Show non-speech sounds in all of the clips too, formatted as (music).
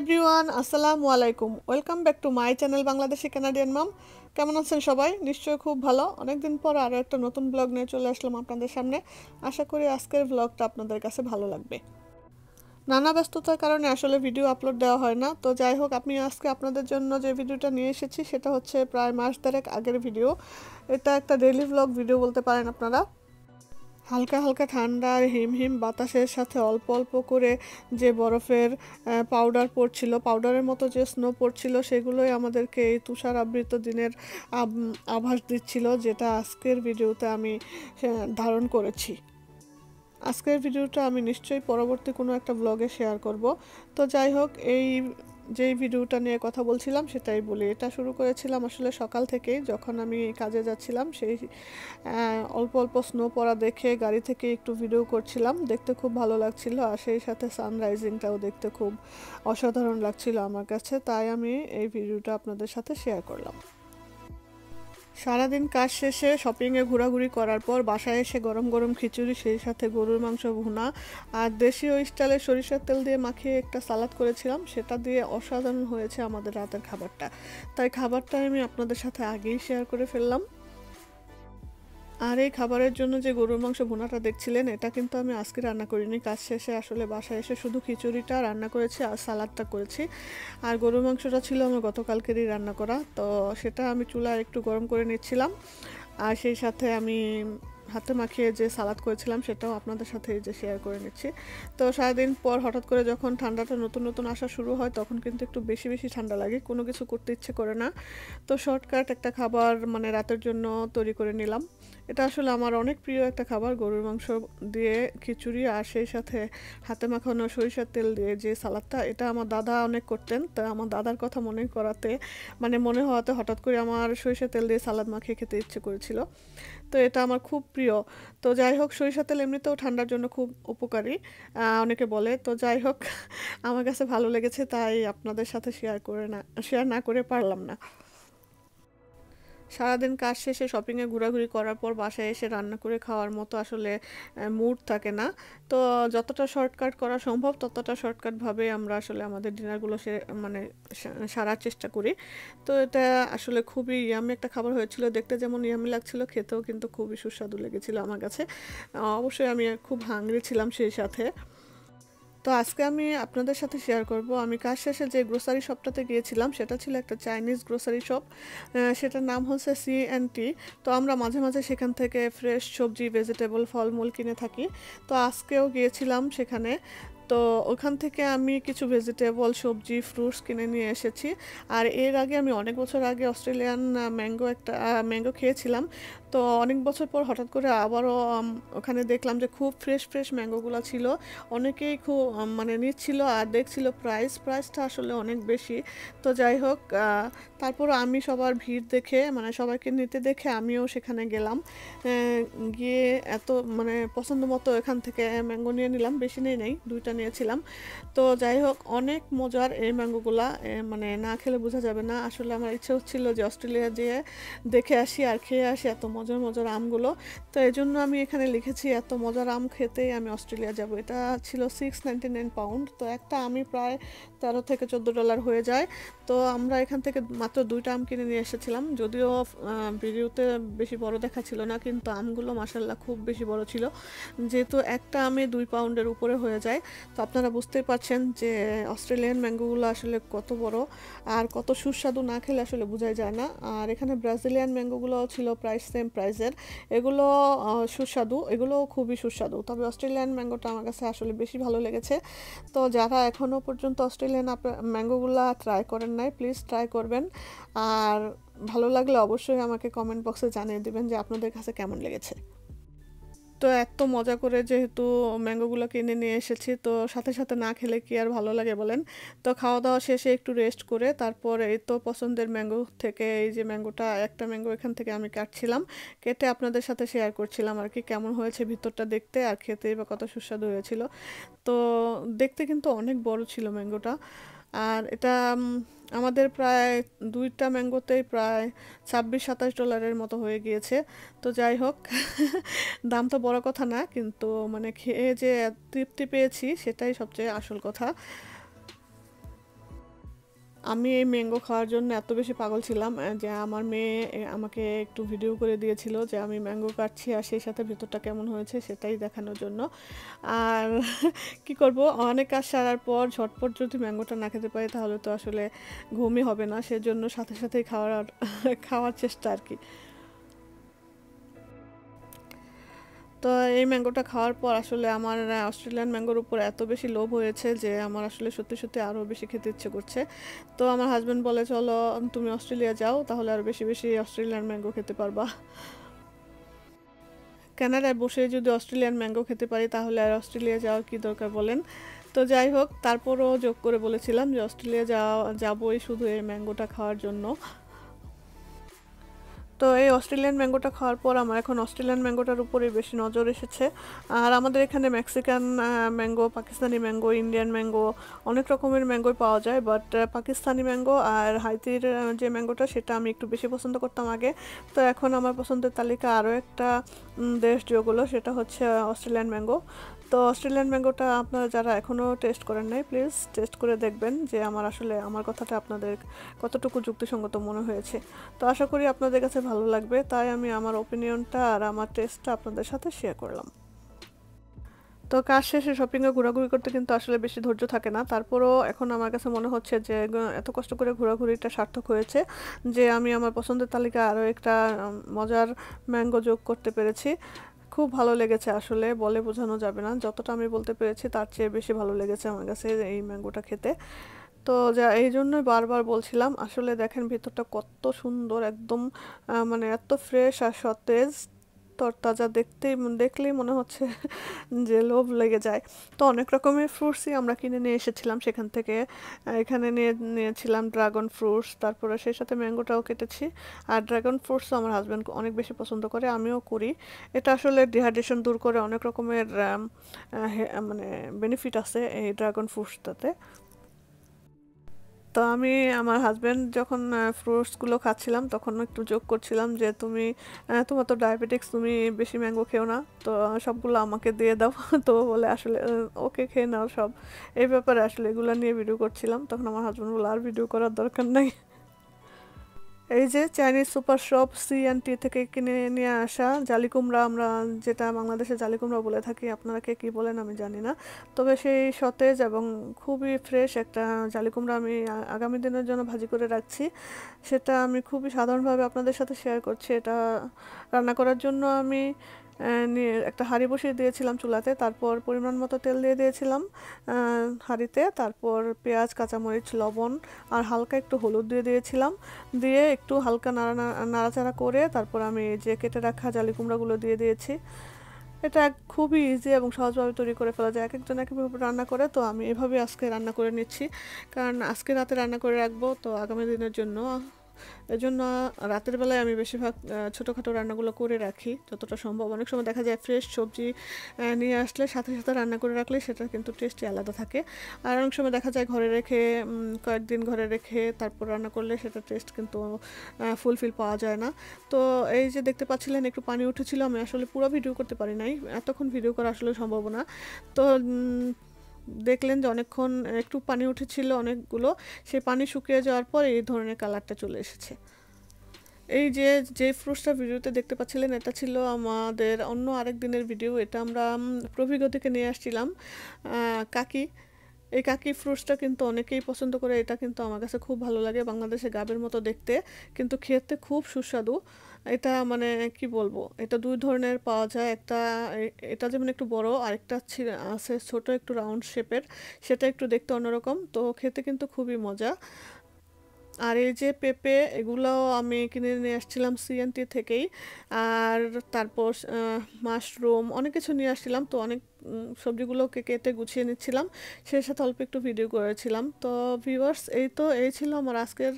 everyone আসসালামু আলাইকুম welcome back to my channel Bangladeshi Canadian mom কেমন আছেন সবাই নিশ্চয়ই খুব ভালো অনেকদিন পর আরও একটা নতুন ব্লগ নিয়ে চলে আসলাম আপনাদের সামনে আশা করি আজকের ব্লগটা আপনাদের কাছে ভালো লাগবে নানা ব্যস্ততার কারণে আসলে ভিডিও আপলোড দেওয়া হয় না তো যাই হোক আমি আজকে আপনাদের জন্য যে ভিডিওটা নিয়ে এসেছি সেটা হচ্ছে প্রায় মাস দেড়েক আগের ভিডিও এটা একটা ডেলি ব্লগ ভিডিও বলতে পারেন আপনারা হালকা হালকা ঠান্ডা আর হিমহিম বাতাসের সাথে অল্প অল্প করে যে বরফের পাউডার পড়ছিল পাউডারের মতো যে স্নো পড়ছিল সেগুলোই আমাদেরকে এই তুষার আবৃত দিনের আভাস দিচ্ছিল যেটা আজকের ভিডিওতে আমি ধারণ করেছি আজকের ভিডিওটা আমি নিশ্চয়ই পরবর্তী কোনো একটা ব্লগে শেয়ার করব তো যাই হোক এই যেই ভিডিওটা নিয়ে কথা বলছিলাম সেটাই বলি এটা শুরু করেছিলাম আসলে সকাল থেকে যখন আমি কাজে যাচ্ছিলাম সেই অল্প অল্প স্নো পড়া দেখে গাড়ি থেকে একটু ভিডিও করছিলাম দেখতে খুব ভালো লাগছিল আর সেই সাথে সানরাইজিংটাও দেখতে খুব অসাধারণ লাগছিল আমার কাছে তাই আমি এই ভিডিওটা আপনাদের সাথে শেয়ার করলাম সারাদিন কাজ শেষে শপিংয়ে ঘোরাঘুরি করার পর বাসায় এসে গরম গরম খিচুড়ি সেই সাথে গরুর মাংস ভুনা আর দেশি ওই স্টাইলে সরিষার তেল দিয়ে মাখিয়ে একটা সালাদ করেছিলাম সেটা দিয়ে অসাধারণ হয়েছে আমাদের রাতের খাবারটা তাই খাবারটা আমি আপনাদের সাথে আগেই শেয়ার করে ফেললাম আর এই খাবারের জন্য যে গরুর মাংস ভোনাটা দেখছিলেন এটা কিন্তু আমি আজকে রান্না করিনি কাজ শেষে আসলে বাসায় এসে শুধু খিচুড়িটা রান্না করেছি আর সালাদটা করেছি আর গরুর মাংসটা ছিল আমার গতকালকেরই রান্না করা তো সেটা আমি চুলা একটু গরম করে নিচ্ছিলাম আর সেই সাথে আমি হাতে মাখিয়ে যে সালাদ করেছিলাম সেটাও আপনাদের সাথে যে শেয়ার করে নিচ্ছি তো সারাদিন পর হঠাৎ করে যখন ঠান্ডাটা নতুন নতুন আসা শুরু হয় তখন কিন্তু একটু বেশি বেশি ঠান্ডা লাগে কোনো কিছু করতে ইচ্ছে করে না তো শর্টকাট একটা খাবার মানে রাতের জন্য তৈরি করে নিলাম এটা আসলে আমার অনেক প্রিয় একটা খাবার গরুর মাংস দিয়ে খিচুড়ি আর সেই সাথে হাতে মাখানো সরিষার তেল দিয়ে যে সালাদটা এটা আমার দাদা অনেক করতেন তা আমার দাদার কথা মনে করাতে মানে মনে হওয়াতে হঠাৎ করে আমার সরিষার তেল দিয়ে সালাদ মাখিয়ে খেতে ইচ্ছে করেছিল তো এটা আমার খুব প্রিয় তো যাই হোক সরিষা তেল এমনিতেও ঠান্ডার জন্য খুব উপকারী অনেকে বলে তো যাই হোক (laughs) আমার কাছে ভালো লেগেছে তাই আপনাদের সাথে শেয়ার করে না শেয়ার না করে পারলাম না সারাদিন কাজ শেষে শপিংয়ে ঘোরাঘুরি করার পর বাসায় এসে রান্না করে খাওয়ার মতো আসলে মুড থাকে না তো যতটা শর্টকাট করা সম্ভব ততটা শর্টকাটভাবে আমরা আসলে আমাদের ডিনারগুলো সে মানে সারার চেষ্টা করি তো এটা আসলে খুবই ইয়ামি একটা খাবার হয়েছিল দেখতে যেমন ইয়ামি লাগছিল খেতেও কিন্তু খুবই সুস্বাদু লেগেছিল আমার কাছে অবশ্যই আমি খুব হাংরি ছিলাম সেই সাথে তো আজকে আমি আপনাদের সাথে শেয়ার করব আমি কাজ শেষে যে গ্রোসারি শপটাতে গিয়েছিলাম সেটা ছিল একটা চাইনিজ গ্রোসারি শপ সেটার নাম হচ্ছে সি এন টি তো আমরা মাঝে মাঝে সেখান থেকে ফ্রেশ সবজি ভেজিটেবল ফলমূল কিনে থাকি তো আজকেও গিয়েছিলাম সেখানে তো ওখান থেকে আমি কিছু ভেজিটেবল সবজি ফ্রুটস কিনে নিয়ে এসেছি আর এর আগে আমি অনেক বছর আগে অস্ট্রেলিয়ান ম্যাঙ্গো একটা ম্যাঙ্গো খেয়েছিলাম তো অনেক বছর পর হঠাৎ করে আবারও ওখানে দেখলাম যে খুব ফ্রেশ ফ্রেশ ম্যাঙ্গোগুলো ছিল অনেকেই খুব মানে নিচ্ছিল আর দেখছিল প্রাইস প্রাইসটা আসলে অনেক বেশি তো যাই হোক তারপর আমি সবার ভিড় দেখে মানে সবাইকে নিতে দেখে আমিও সেখানে গেলাম গিয়ে এত মানে পছন্দ মতো এখান থেকে ম্যাঙ্গো নিয়ে নিলাম বেশি নেই নেই দুইটা নিয়েছিলাম তো যাই হোক অনেক মজার এই ম্যাঙ্গোগুলা মানে না খেলে বোঝা যাবে না আসলে আমার ইচ্ছে হচ্ছিল যে অস্ট্রেলিয়া যেয়ে দেখে আসি আর খেয়ে আসি এত মজার মজার আমগুলো তো এই জন্য আমি এখানে লিখেছি এত মজার আম খেতেই আমি অস্ট্রেলিয়া যাব এটা ছিল সিক্স নাইনটি নাইন পাউন্ড তো একটা আমি প্রায় তেরো থেকে চোদ্দো ডলার হয়ে যায় তো আমরা এখান থেকে মাত্র দুইটা আম কিনে নিয়ে এসেছিলাম যদিও ভিডিওতে বেশি বড় দেখা ছিল না কিন্তু আমগুলো মাসাল্লাহ খুব বেশি বড় ছিল যেহেতু একটা আমে দুই পাউন্ডের উপরে হয়ে যায় তো আপনারা বুঝতেই পারছেন যে অস্ট্রেলিয়ান ম্যাঙ্গোগুলো আসলে কত বড় আর কত সুস্বাদু না খেলে আসলে বোঝাই যায় না আর এখানে ব্রাজিলিয়ান ম্যাঙ্গোগুলো ছিল প্রায় সেম অস্ট্রেলিয়ান প্রাইসের এগুলো সুস্বাদু এগুলো খুবই সুস্বাদু তবে অস্ট্রেলিয়ান ম্যাঙ্গোটা আমার কাছে আসলে বেশি ভালো লেগেছে তো যারা এখনও পর্যন্ত অস্ট্রেলিয়ান ম্যাঙ্গোগুলো ট্রাই করেন নাই প্লিজ ট্রাই করবেন আর ভালো লাগলে অবশ্যই আমাকে কমেন্ট বক্সে জানিয়ে দেবেন যে আপনাদের কাছে কেমন লেগেছে তো এত মজা করে যেহেতু ম্যাঙ্গোগুলো কিনে নিয়ে এসেছি তো সাথে সাথে না খেলে কি আর ভালো লাগে বলেন তো খাওয়া দাওয়া শেষে একটু রেস্ট করে তারপর এই তো পছন্দের ম্যাঙ্গো থেকে এই যে ম্যাঙ্গোটা একটা ম্যাঙ্গো এখান থেকে আমি কাটছিলাম কেটে আপনাদের সাথে শেয়ার করছিলাম আর কি কেমন হয়েছে ভিতরটা দেখতে আর খেতে বা কত সুস্বাদু হয়েছিল তো দেখতে কিন্তু অনেক বড় ছিল ম্যাঙ্গোটা আর এটা আমাদের প্রায় দুইটা ম্যাঙ্গোতেই প্রায় ছাব্বিশ সাতাশ ডলারের মতো হয়ে গিয়েছে তো যাই হোক (laughs) দাম তো বড় কথা না কিন্তু মানে খেয়ে যে তৃপ্তি পেয়েছি সেটাই সবচেয়ে আসল কথা আমি এই ম্যাঙ্গো খাওয়ার জন্য এত বেশি পাগল ছিলাম যে আমার মেয়ে আমাকে একটু ভিডিও করে দিয়েছিল যে আমি ম্যাঙ্গো কাটছি আর সেই সাথে ভিতরটা কেমন হয়েছে সেটাই দেখানোর জন্য আর (laughs) কি করব অনেক কাজ সারার পর ঝটপট যদি ম্যাঙ্গোটা না খেতে পারি তাহলে তো আসলে ঘুমই হবে না সেজন্য সাথে সাথেই খাওয়ার (laughs) খাওয়ার চেষ্টা আর কি তো এই ম্যাঙ্গোটা খাওয়ার পর আসলে আমার অস্ট্রেলিয়ান ম্যাঙ্গোর উপর এত বেশি লোভ হয়েছে যে আমার আসলে সত্যি সত্যি আরও বেশি খেতে ইচ্ছে করছে তো আমার হাজব্যান্ড বলে চলো তুমি অস্ট্রেলিয়া যাও তাহলে আরও বেশি বেশি অস্ট্রেলিয়ান ম্যাঙ্গো খেতে পারবা কানাডায় বসে যদি অস্ট্রেলিয়ান ম্যাঙ্গো খেতে পারি তাহলে আর অস্ট্রেলিয়া যাওয়ার কী দরকার বলেন তো যাই হোক তারপরও যোগ করে বলেছিলাম যে অস্ট্রেলিয়া যাওয়া যাবোই শুধু এই ম্যাঙ্গোটা খাওয়ার জন্য তো এই অস্ট্রেলিয়ান ম্যাঙ্গোটা খাওয়ার পর আমার এখন অস্ট্রেলিয়ান ম্যাঙ্গোটার উপরে বেশি নজর এসেছে আর আমাদের এখানে Mexican mango Pakistani mango Indian mango অনেক রকমের ম্যাঙ্গোই পাওয়া যায় বাট পাকিস্তানি ম্যাঙ্গো আর হাইতির যে ম্যাঙ্গোটা সেটা আমি একটু বেশি পছন্দ করতাম আগে তো এখন আমার পছন্দের তালিকা আরও একটা দেশ যেগুলো সেটা হচ্ছে অস্ট্রেলিয়ান ম্যাঙ্গো তো অস্ট্রেলিয়ান ম্যাঙ্গোটা আপনারা যারা এখনও টেস্ট করেন নাই প্লিজ টেস্ট করে দেখবেন যে আমার আসলে আমার কথাটা আপনাদের কতটুকু যুক্তিসঙ্গত মনে হয়েছে তো আশা করি আপনাদের কাছে ভালো লাগবে তাই আমি আমার ওপিনিয়নটা আর আমার টেস্টটা আপনাদের সাথে শেয়ার করলাম তো কাজ শেষে শপিংয়ে ঘোরাঘুরি করতে কিন্তু আসলে বেশি ধৈর্য থাকে না তারপরও এখন আমার কাছে মনে হচ্ছে যে এত কষ্ট করে ঘোরাঘুরিটা সার্থক হয়েছে যে আমি আমার পছন্দের তালিকা আরও একটা মজার ম্যাঙ্গো যোগ করতে পেরেছি খুব ভালো লেগেছে আসলে বলে বোঝানো যাবে না যতটা আমি বলতে পেরেছি তার চেয়ে বেশি ভালো লেগেছে আমার কাছে এই ম্যাঙ্গোটা খেতে তো যা এই জন্যই বারবার বলছিলাম আসলে দেখেন ভেতরটা কত সুন্দর একদম মানে এত ফ্রেশ আর সতেজ তরতাজা দেখতেই দেখলেই মনে হচ্ছে (laughs) যে লোভ লেগে যায় তো অনেক রকমের ফ্রুটসই আমরা কিনে নিয়ে এসেছিলাম সেখান থেকে এখানে নিয়ে নিয়েছিলাম ড্রাগন ফ্রুটস তারপরে সেই সাথে ম্যাঙ্গোটাও কেটেছি আর ড্রাগন ফ্রুটসও আমার হাজব্যান্ড অনেক বেশি পছন্দ করে আমিও করি এটা আসলে ডিহাইড্রেশন দূর করে অনেক রকমের মানে বেনিফিট আছে এই ড্রাগন ফ্রুটসটাতে তো আমি আমার হাজব্যান্ড যখন ফ্রুটসগুলো খাচ্ছিলাম তখন একটু যোগ করছিলাম যে তুমি তোমার তো ডায়াবেটিক্স তুমি বেশি ম্যাঙ্গো খেও না তো সবগুলো আমাকে দিয়ে দাও (laughs) তো বলে আসলে ওকে খেয়ে নাও সব এই ব্যাপারে আসলে এগুলো নিয়ে ভিডিও করছিলাম তখন আমার হাজব্যান্ড বলে আর ভিডিও করার দরকার নাই এই যে Chinese super shop C and T থেকে কিনে নিয়ে আসা জালি কুমড়া আমরা যেটা বাংলাদেশে জালি কুমড়া বলে থাকি আপনারা কে কী বলেন আমি জানি না তবে সেই সতেজ এবং খুবই ফ্রেশ একটা জালি কুমড়া আমি আগামী দিনের জন্য ভাজি করে রাখছি সেটা আমি খুবই সাধারণভাবে আপনাদের সাথে শেয়ার করছি এটা রান্না করার জন্য আমি একটা হাঁড়ি বসিয়ে দিয়েছিলাম চুলাতে তারপর পরিমাণ মতো তেল দিয়ে দিয়েছিলাম হাঁড়িতে তারপর পেঁয়াজ কাঁচামরিচ লবণ আর হালকা একটু হলুদ দিয়ে দিয়েছিলাম দিয়ে একটু হালকা নাড়া নাড়াচাড়া করে তারপর আমি যে কেটে রাখা জালি কুমড়াগুলো দিয়ে দিয়েছি এটা খুবই ইজি এবং সহজভাবে তৈরি করে ফেলা যায় এক একজন একভাবে রান্না করে তো আমি এভাবে আজকে রান্না করে নিচ্ছি কারণ আজকে রাতে রান্না করে রাখবো তো আগামী দিনের জন্য এজন্য রাতের বেলায় আমি বেশিরভাগ ছোটোখাটো রান্নাগুলো করে রাখি যতটা সম্ভব অনেক সময় দেখা যায় ফ্রেশ সবজি নিয়ে আসলে সাথে সাথে রান্না করে রাখলে সেটা কিন্তু টেস্টই আলাদা থাকে আর অনেক সময় দেখা যায় ঘরে রেখে কয়েকদিন ঘরে রেখে তারপর রান্না করলে সেটা টেস্ট কিন্তু ফুলফিল পাওয়া যায় না তো এই যে দেখতে পাচ্ছিলেন একটু পানি উঠেছিল আমি আসলে পুরো ভিডিও করতে পারি নাই এতক্ষণ ভিডিও করা আসলে সম্ভব না তো দেখলেন যে অনেকক্ষণ একটু পানি উঠেছিল অনেকগুলো সেই পানি শুকিয়ে যাওয়ার পর এই ধরনের কালারটা চলে এসেছে এই যে যে ফ্রুটসটা ভিডিওতে দেখতে পাচ্ছিলেন এটা ছিল আমাদের অন্য আরেক দিনের ভিডিও এটা আমরা প্রভিজ্ঞ থেকে নিয়ে আসছিলাম কাকি এই কাকি ফ্রুটসটা কিন্তু অনেকেই পছন্দ করে এটা কিন্তু আমার কাছে খুব ভালো লাগে বাংলাদেশে গাবের মতো দেখতে কিন্তু খেতে খুব সুস্বাদু এটা মানে কি বলবো এটা দুই ধরনের পাওয়া যায় একটা এটা যেমন একটু বড় আরেকটা আছে ছোট একটু রাউন্ড শেপের সেটা একটু দেখতে অন্যরকম তো খেতে কিন্তু খুবই মজা আর এই যে পেঁপে এগুলোও আমি কিনে নিয়ে আসছিলাম সিএনটি থেকেই আর তারপর মাশরুম অনেক কিছু নিয়ে আসছিলাম তো অনেক সবজিগুলোকে কেটে গুছিয়ে নিচ্ছিলাম সেই সাথে অল্প একটু ভিডিও করেছিলাম তো ভিউয়ার্স এই তো এই ছিল আমার আজকের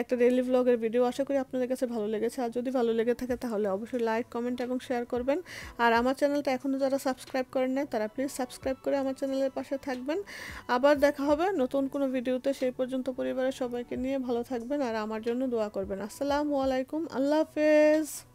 একটা ডেলি ব্লগের ভিডিও আশা করি আপনাদের কাছে ভালো লেগেছে আর যদি ভালো লেগে থাকে তাহলে অবশ্যই লাইক কমেন্ট এবং শেয়ার করবেন আর আমার চ্যানেলটা এখনও যারা সাবস্ক্রাইব করেন না তারা প্লিজ সাবস্ক্রাইব করে আমার চ্যানেলের পাশে থাকবেন আবার দেখা হবে নতুন কোনো ভিডিওতে সেই পর্যন্ত পরিবারের সবাইকে নিয়ে ভালো থাকবেন আর আমার জন্য দোয়া করবেন আসসালামু আলাইকুম আল্লাহ হাফেজ